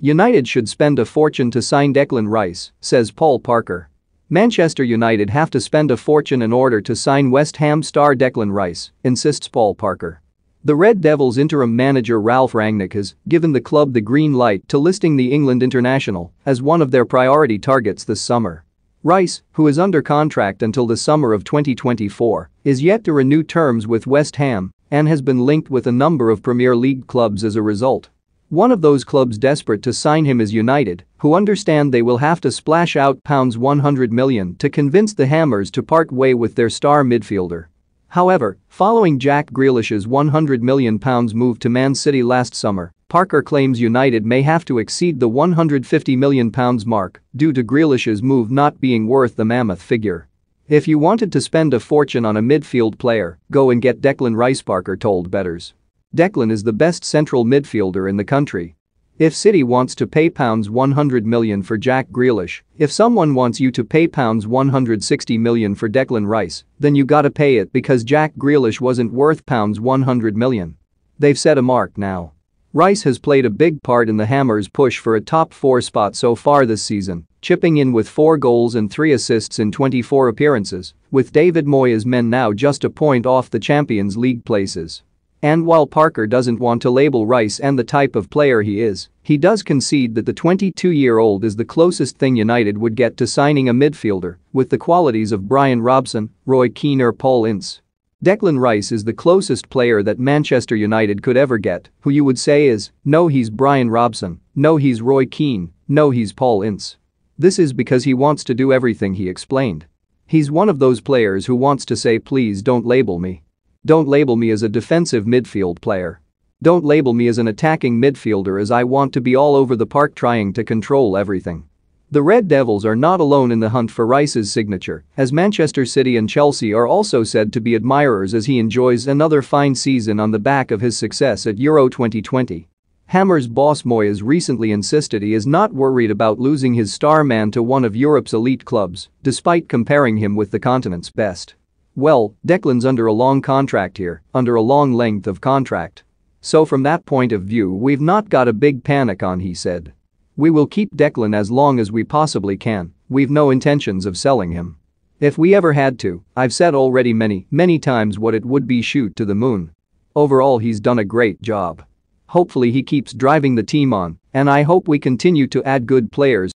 United should spend a fortune to sign Declan Rice, says Paul Parker. Manchester United have to spend a fortune in order to sign West Ham star Declan Rice, insists Paul Parker. The Red Devils interim manager Ralph Rangnick has given the club the green light to listing the England international as one of their priority targets this summer. Rice, who is under contract until the summer of 2024, is yet to renew terms with West Ham and has been linked with a number of Premier League clubs as a result. One of those clubs desperate to sign him is United, who understand they will have to splash out pounds 100 million to convince the Hammers to part way with their star midfielder. However, following Jack Grealish's £100 million move to Man City last summer, Parker claims United may have to exceed the £150 million mark due to Grealish's move not being worth the mammoth figure. If you wanted to spend a fortune on a midfield player, go and get Declan Rice, Parker told betters. Declan is the best central midfielder in the country. If City wants to pay pounds 100 million for Jack Grealish, if someone wants you to pay pounds 160 million for Declan Rice, then you gotta pay it because Jack Grealish wasn't worth pounds 100 million. They've set a mark now. Rice has played a big part in the Hammers' push for a top four spot so far this season, chipping in with four goals and three assists in 24 appearances, with David Moyes' men now just a point off the Champions League places. And while Parker doesn't want to label Rice and the type of player he is, he does concede that the 22-year-old is the closest thing United would get to signing a midfielder with the qualities of Brian Robson, Roy Keane or Paul Ince. Declan Rice is the closest player that Manchester United could ever get, who you would say is, no he's Brian Robson, no he's Roy Keane, no he's Paul Ince. This is because he wants to do everything he explained. He's one of those players who wants to say please don't label me. Don't label me as a defensive midfield player. Don't label me as an attacking midfielder as I want to be all over the park trying to control everything. The Red Devils are not alone in the hunt for Rice's signature, as Manchester City and Chelsea are also said to be admirers as he enjoys another fine season on the back of his success at Euro 2020. Hammers boss Moyes recently insisted he is not worried about losing his star man to one of Europe's elite clubs, despite comparing him with the continent's best. Well, Declan's under a long contract here, under a long length of contract. So from that point of view we've not got a big panic on he said. We will keep Declan as long as we possibly can, we've no intentions of selling him. If we ever had to, I've said already many, many times what it would be shoot to the moon. Overall he's done a great job. Hopefully he keeps driving the team on, and I hope we continue to add good players